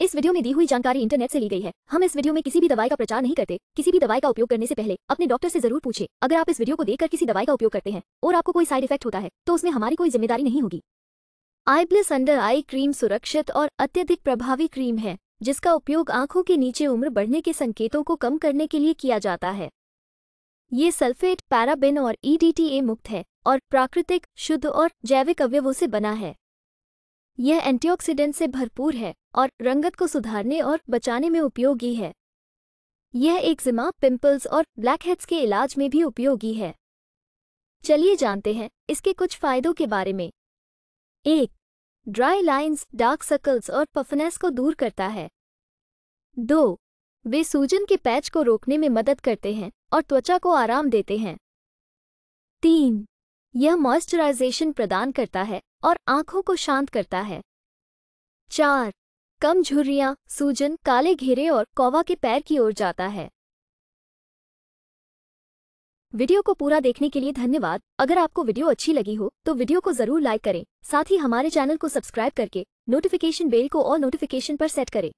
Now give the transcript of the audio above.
इस वीडियो में दी हुई जानकारी इंटरनेट से ली गई है हम इस वीडियो में किसी भी दवाई का प्रचार नहीं करते किसी भी दवाई का उपयोग करने से पहले अपने डॉक्टर से जरूर पूछे अगर आप इस वीडियो को देखकर किसी दवाई का उपयोग करते हैं और आपको कोई साइड इफेक्ट होता है तो उसमें हमारी कोई जिम्मेदारी नहीं होगी eye plus under eye cream सुरक्षित और अत्यधिक प्रभावी क्रीम है जिसका उपयोग आंखों के नीचे उम्र बढ़ने के संकेतों को कम करने के लिए किया जाता है ये सल्फेट पैराबिन और ईडीटीए मुक्त है और प्राकृतिक शुद्ध और जैविक अवयवों से बना है यह एंटीऑक्सीडेंट से भरपूर है और रंगत को सुधारने और बचाने में उपयोगी है यह एक्जिमा पिंपल्स और ब्लैकहेड्स के इलाज में भी उपयोगी है चलिए जानते हैं इसके कुछ फायदों के बारे में एक ड्राई लाइंस डार्क सर्कल्स और पफनेस को दूर करता है दो वे सूजन के पैच को रोकने में मदद करते हैं और त्वचा को आराम देते हैं तीन यह मॉइस्चराइजेशन प्रदान करता है और आंखों को शांत करता है चार कम झुर्रियां सूजन काले घेरे और कौवा के पैर की ओर जाता है वीडियो को पूरा देखने के लिए धन्यवाद अगर आपको वीडियो अच्छी लगी हो तो वीडियो को जरूर लाइक करें साथ ही हमारे चैनल को सब्सक्राइब करके नोटिफिकेशन बेल को और नोटिफिकेशन पर सेट करें